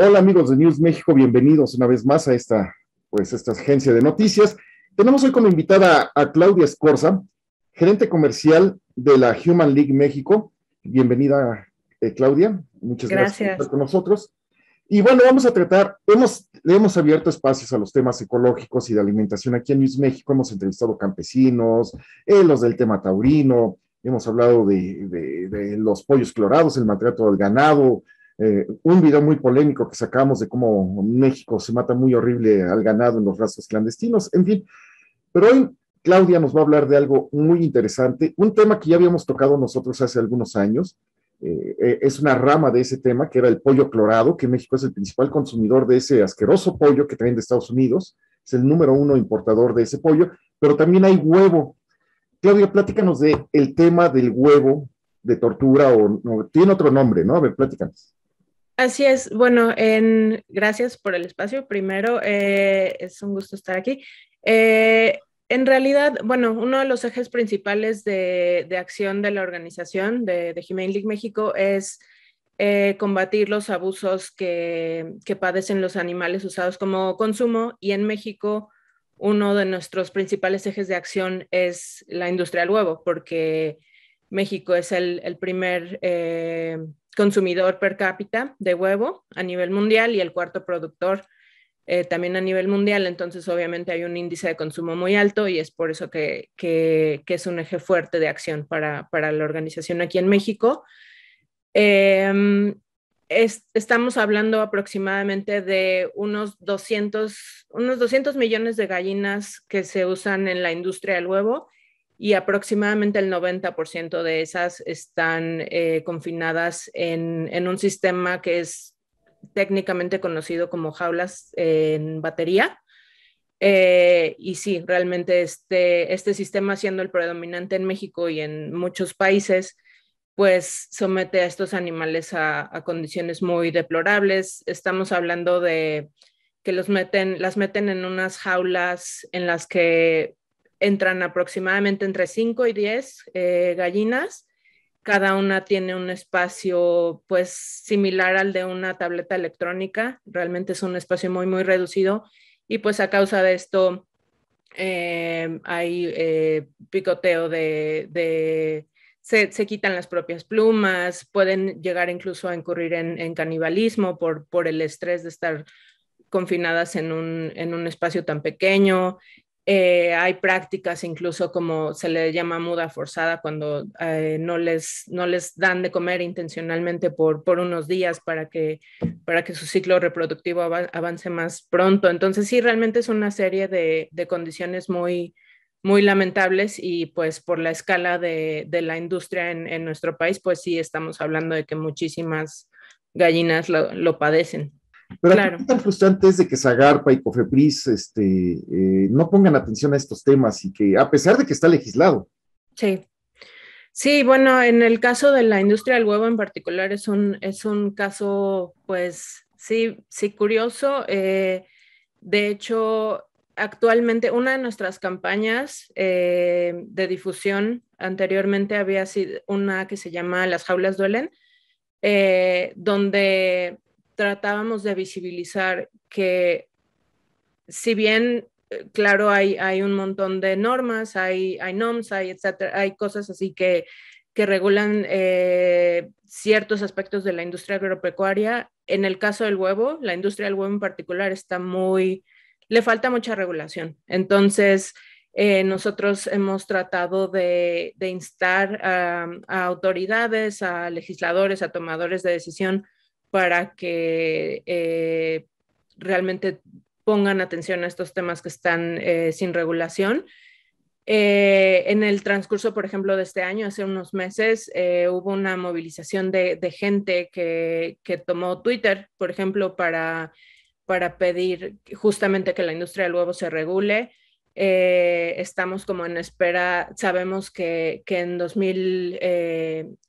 Hola amigos de News México, bienvenidos una vez más a esta, pues, esta agencia de noticias. Tenemos hoy como invitada a Claudia Escorza, gerente comercial de la Human League México. Bienvenida, eh, Claudia. Muchas gracias. por estar con nosotros. Y bueno, vamos a tratar, hemos, hemos abierto espacios a los temas ecológicos y de alimentación aquí en News México. Hemos entrevistado campesinos, eh, los del tema taurino, hemos hablado de, de los pollos clorados, el maltrato del ganado, eh, un video muy polémico que sacamos de cómo México se mata muy horrible al ganado en los rastros clandestinos, en fin. Pero hoy Claudia nos va a hablar de algo muy interesante, un tema que ya habíamos tocado nosotros hace algunos años. Eh, eh, es una rama de ese tema que era el pollo clorado, que México es el principal consumidor de ese asqueroso pollo que traen de Estados Unidos, es el número uno importador de ese pollo, pero también hay huevo. Claudia, pláticanos del el tema del huevo de tortura o tiene otro nombre, ¿no? A ver, pláticanos. Así es. Bueno, gracias por el espacio. Primero, eh, es un gusto estar aquí. Eh, en realidad, bueno, uno de los ejes principales de, acción de la organización de, de Humane League México es eh, combatir los abusos que, padecen los animales usados como consumo y en México uno de nuestros principales ejes de acción es la industria del huevo, porque México es el, el primer consumidor per cápita de huevo a nivel mundial y el cuarto productor eh, también a nivel mundial. Entonces, obviamente hay un índice de consumo muy alto y es por eso que, es un eje fuerte de acción para, la organización aquí en México. Em, estamos hablando aproximadamente de unos 200, unos 200 millones de gallinas que se usan en la industria del huevo y aproximadamente el 90% de esas están eh, confinadas en, un sistema que es técnicamente conocido como jaulas en batería. Eh, y sí, realmente este, este sistema siendo el predominante en México y en muchos países, pues somete a estos animales a, condiciones muy deplorables. Estamos hablando de que los meten, las meten en unas jaulas en las que entran aproximadamente entre 5 y 10 eh, gallinas. Cada una tiene un espacio pues similar al de una tableta electrónica. Realmente es un espacio muy, muy reducido. Y pues a causa de esto eh, hay eh, picoteo de... se, se, quitan las propias plumas, pueden llegar incluso a incurrir en, en canibalismo por, por el estrés de estar confinadas en un, en un, espacio tan pequeño, eh, hay prácticas incluso como se le llama muda forzada cuando eh, no, les, no les dan de comer intencionalmente por, por unos días para que, para que su ciclo reproductivo avance más pronto. Entonces sí, realmente es una serie de, condiciones muy, muy lamentables y pues por la escala de, la industria en, nuestro país, pues sí estamos hablando de que muchísimas gallinas lo padecen. Pero claro. tan frustrante es de que Zagarpa y Cofepris este, eh, no pongan atención a estos temas y que, a pesar de que está legislado. Sí. Sí, bueno, en el caso de la industria del huevo en particular es un, es un caso, pues, sí, sí, curioso. Eh, de hecho, actualmente una de nuestras campañas eh, de difusión anteriormente había sido una que se llama Las jaulas duelen, donde tratábamos de visibilizar que si bien, eh, claro, hay, un montón de normas, hay, NOMS, hay, etcétera, hay cosas así que, que regulan eh, ciertos aspectos de la industria agropecuaria. En el caso del huevo, la industria del huevo en particular está muy, le falta mucha regulación. Entonces, eh, nosotros hemos tratado de, instar a, a autoridades, a legisladores, a tomadores de decisión para que eh, realmente pongan atención a estos temas que están eh, sin regulación. Eh, en el transcurso, por ejemplo, de este año, hace unos meses, hubo una movilización de, gente que, tomó Twitter, por ejemplo, para, pedir justamente que la industria del huevo se regule. estamos como en espera, sabemos que, en,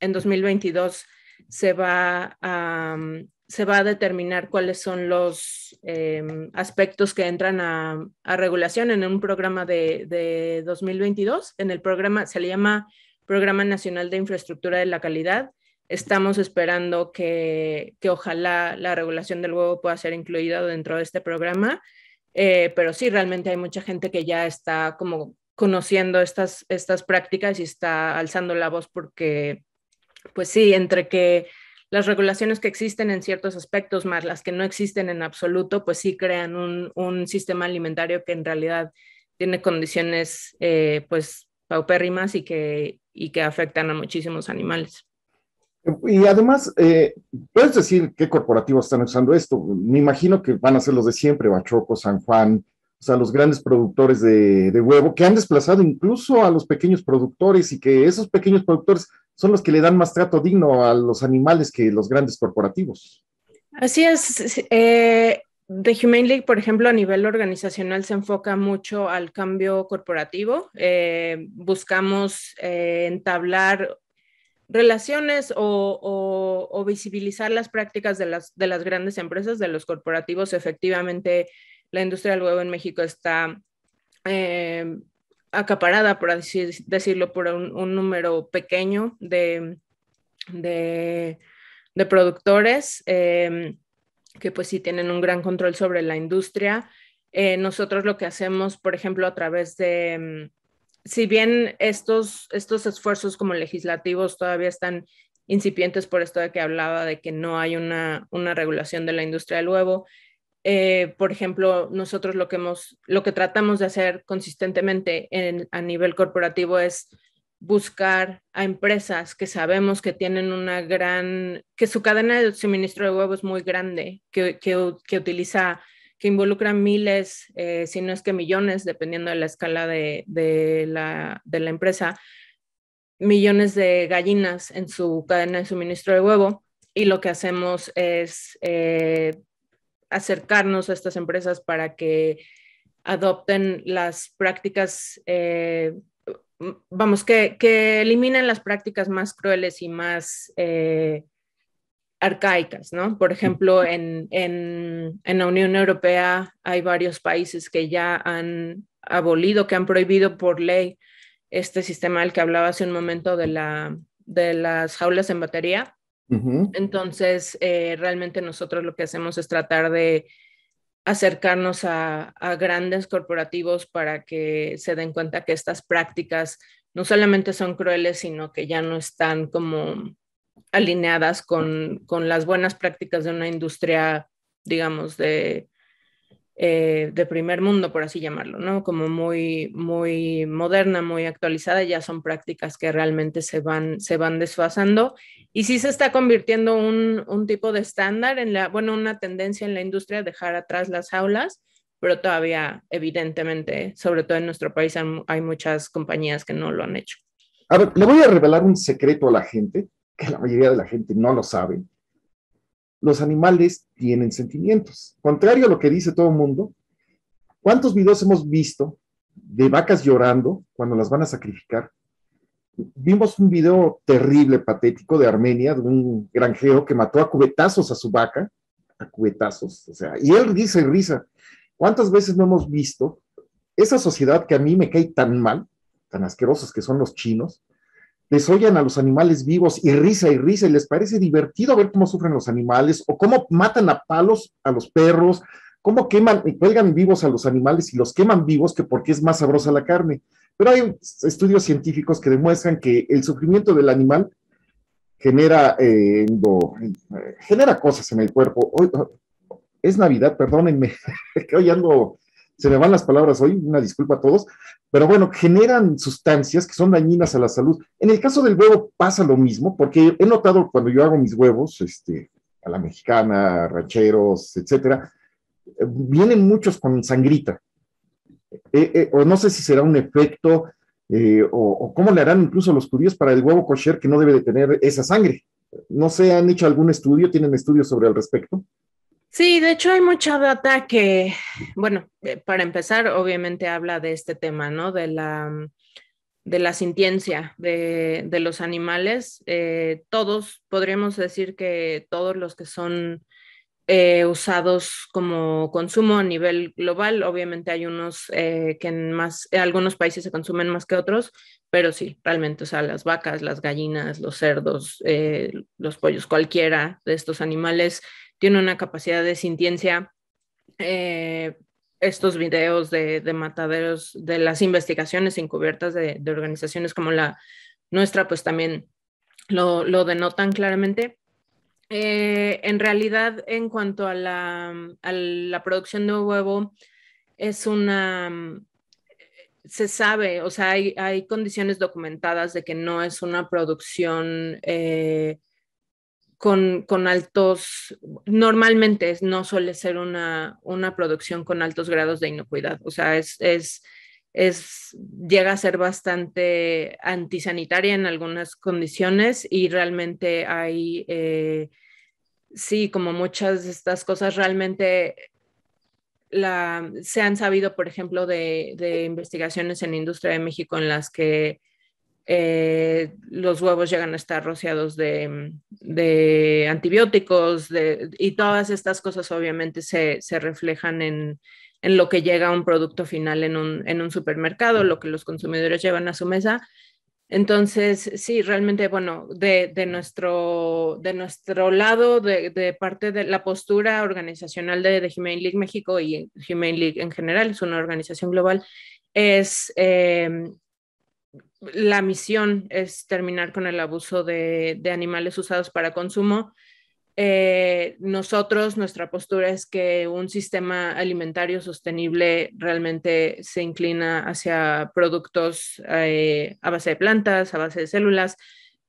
en 2022 Mm, se va a, determinar cuáles son los em, aspectos que entran a, regulación en un programa de, 2022. En el programa se le llama Programa Nacional de Infraestructura de la Calidad. Estamos esperando que, ojalá la regulación del huevo pueda ser incluida dentro de este programa, eh, pero sí, realmente hay mucha gente que ya está como conociendo estas, estas prácticas y está alzando la voz porque pues sí, entre que las regulaciones que existen en ciertos aspectos más las que no existen en absoluto, pues sí crean un, sistema alimentario que en realidad tiene condiciones eh, pues paupérrimas y que, que afectan a muchísimos animales. Y además, eh, puedes decir qué corporativos están usando esto. Me imagino que van a ser los de siempre, Bachoco, San Juan, o los grandes productores de, huevo, que han desplazado incluso a los pequeños productores y que esos pequeños productores son los que le dan más trato digno a los animales que los grandes corporativos. Así es. Eh, The Humane League, por ejemplo, a nivel organizacional se enfoca mucho al cambio corporativo. Eh, buscamos eh, entablar relaciones o, visibilizar las prácticas de las, de las grandes empresas, de los corporativos efectivamente la industria del huevo en México está eh, acaparada, por decirlo, por un, número pequeño de, productores em, que pues sí tienen un gran control sobre la industria. Eh, nosotros lo que hacemos, por ejemplo, a través de, em, si bien estos, estos esfuerzos como legislativos todavía están incipientes por esto de que hablaba de que no hay una, una regulación de la industria del huevo, eh, por ejemplo, nosotros lo que, hemos, lo que tratamos de hacer consistentemente en, a nivel corporativo es buscar a empresas que sabemos que tienen una gran, que su cadena de suministro de huevo es muy grande, que, que, utiliza, que involucra miles, eh, si no es que millones, dependiendo de la escala de, de, la, de la empresa, millones de gallinas en su cadena de suministro de huevo. Y lo que hacemos es eh, acercarnos a estas empresas para que adopten las prácticas, eh, vamos, que, eliminen las prácticas más crueles y más eh, arcaicas, ¿no? Por ejemplo, en, en, en la Unión Europea hay varios países que ya han abolido, que han prohibido por ley este sistema del que hablaba hace un momento de, la, de las jaulas en batería entonces, eh, realmente nosotros lo que hacemos es tratar de acercarnos a, grandes corporativos para que se den cuenta que estas prácticas no solamente son crueles, sino que ya no están como alineadas con las buenas prácticas de una industria, digamos, de, eh, de primer mundo, por así llamarlo, ¿no? Como muy, muy moderna, muy actualizada, ya son prácticas que realmente se van, se van desfasando y sí se está convirtiendo un, un tipo de estándar en la, bueno, una tendencia en la industria, dejar atrás las aulas, pero todavía, evidentemente, sobre todo en nuestro país, hay, hay muchas compañías que no lo han hecho. A ver, le voy a revelar un secreto a la gente, que la mayoría de la gente no lo sabe los animales tienen sentimientos. Contrario a lo que dice todo el mundo, ¿cuántos videos hemos visto de vacas llorando cuando las van a sacrificar? Vimos un video terrible, patético, de Armenia, de un granjero que mató a cubetazos a su vaca, a cubetazos, o sea, y él dice risa, ¿cuántas veces no hemos visto esa sociedad que a mí me cae tan mal, tan asquerosos que son los chinos, oyen a los animales vivos y risa y risa y les parece divertido ver cómo sufren los animales o cómo matan a palos a los perros, cómo queman y cuelgan vivos a los animales y los queman vivos que porque es más sabrosa la carne. Pero hay estudios científicos que demuestran que el sufrimiento del animal genera, eh, eh, genera cosas en el cuerpo. Hoy, oh, es Navidad, perdónenme, que hoy ando se me van las palabras hoy, una disculpa a todos, pero bueno, generan sustancias que son dañinas a la salud. En el caso del huevo pasa lo mismo, porque he notado cuando yo hago mis huevos, este, a la mexicana, rancheros, etcétera, vienen muchos con sangrita. Eh, eh, o no sé si será un efecto, eh, o, cómo le harán incluso los judíos para el huevo kosher que no debe de tener esa sangre. No sé, ¿han hecho algún estudio? ¿Tienen estudios sobre el respecto? Sí, de hecho hay mucha data que, bueno, eh, para empezar, obviamente habla de este tema, ¿no? De la, mm, de sintiencia de, los animales. Eh, todos, podríamos decir que todos los que son eh, usados como consumo a nivel global, obviamente hay unos que en más, algunos países se consumen más que otros, pero sí, realmente, o sea, las vacas, las gallinas, los cerdos, los pollos, cualquiera de estos animales tiene una capacidad de sintiencia. Eh, estos videos de, mataderos, de las investigaciones encubiertas de, organizaciones como la nuestra, pues también lo, denotan claramente. Eh, en realidad, en cuanto a la, producción de huevo, es una, mm, se sabe, o sea, hay, condiciones documentadas de que no es una producción eh, con, altos, normalmente no suele ser una, producción con altos grados de inocuidad, o sea, es, es, llega a ser bastante antisanitaria en algunas condiciones y realmente hay, eh, sí, como muchas de estas cosas, realmente se han sabido, por ejemplo, de, de investigaciones en industria de México en las que eh, los huevos llegan a estar rociados de, antibióticos de, y todas estas cosas obviamente se, reflejan en, en, lo que llega a un producto final en un, en un, supermercado, lo que los consumidores llevan a su mesa. Entonces, sí, realmente, bueno, de, de nuestro, de nuestro lado, de, parte de la postura organizacional de, de Humane League México y Humane League en general, es una organización global, es eh, la misión es terminar con el abuso de, animales usados para consumo. Eh, nosotros, nuestra postura es que un sistema alimentario sostenible realmente se inclina hacia productos eh, a base de plantas, a base de células.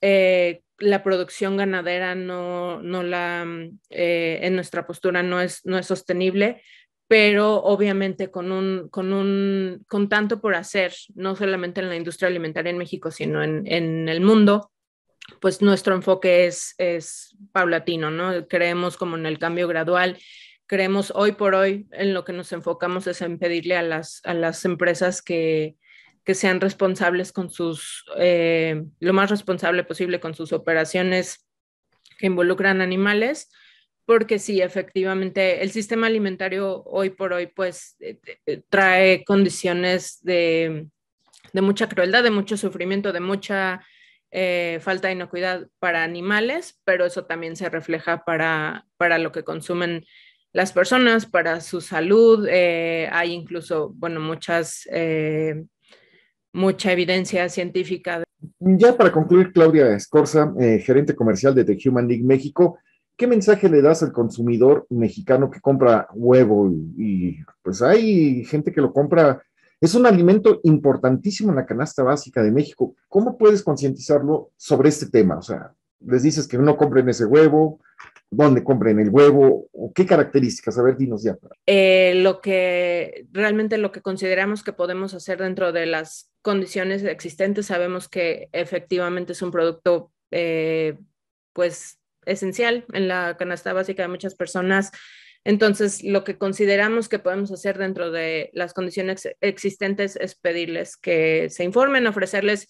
Eh, la producción ganadera no, la, en nuestra postura no es sostenible, pero obviamente con, tanto por hacer, no solamente en la industria alimentaria en México, sino en, el mundo, pues nuestro enfoque es, es paulatino, ¿no? Creemos como en el cambio gradual, creemos hoy por hoy en lo que nos enfocamos es en pedirle a las, empresas que, sean responsables con sus, eh, lo más responsable posible con sus operaciones que involucran animales, porque sí, efectivamente, el sistema alimentario hoy por hoy pues eh, eh, eh, trae condiciones de, mucha crueldad, de mucho sufrimiento, de mucha falta de inocuidad para animales, pero eso también se refleja para, lo que consumen las personas, para su salud. hay incluso, bueno, muchas, mucha evidencia científica. Ya para concluir, Claudia Escorza, gerente comercial de The Human League México, ¿qué mensaje le das al consumidor mexicano que compra huevo? Y, pues hay gente que lo compra. Es un alimento importantísimo en la canasta básica de México. ¿Cómo puedes concientizarlo sobre este tema? O sea, les dices que no compren ese huevo, dónde compren el huevo, o qué características. A ver, dinos ya. Eh, lo que realmente lo que consideramos que podemos hacer dentro de las condiciones existentes, sabemos que efectivamente es un producto, eh, pues esencial en la canasta básica de muchas personas. Entonces, lo que consideramos que podemos hacer dentro de las condiciones existentes es pedirles que se informen, ofrecerles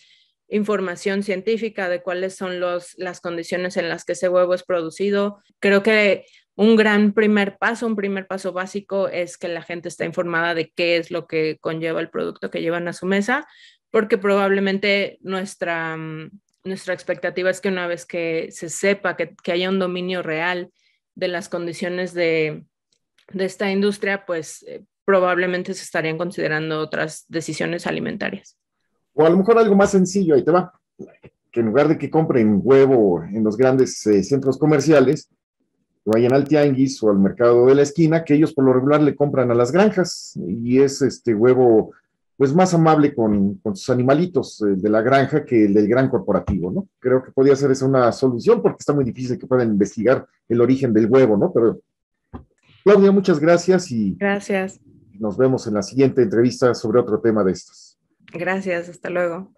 información científica de cuáles son las condiciones en las que ese huevo es producido. Creo que un gran primer paso, un primer paso básico es que la gente está informada de qué es lo que conlleva el producto que llevan a su mesa, porque probablemente nuestra mm, nuestra expectativa es que una vez que se sepa que, que haya un dominio real de las condiciones de, de esta industria, pues eh, probablemente se estarían considerando otras decisiones alimentarias. O a lo mejor algo más sencillo, ahí te va, que en lugar de que compren huevo en los grandes eh, centros comerciales, vayan al tianguis o al mercado de la esquina, que ellos por lo regular le compran a las granjas y es este huevo pues más amable con, sus animalitos eh, de la granja que el del gran corporativo, ¿no? Creo que podría ser esa una solución porque está muy difícil que puedan investigar el origen del huevo, ¿no? Pero Claudia, muchas gracias y gracias. Nos vemos en la siguiente entrevista sobre otro tema de estos. Gracias, hasta luego.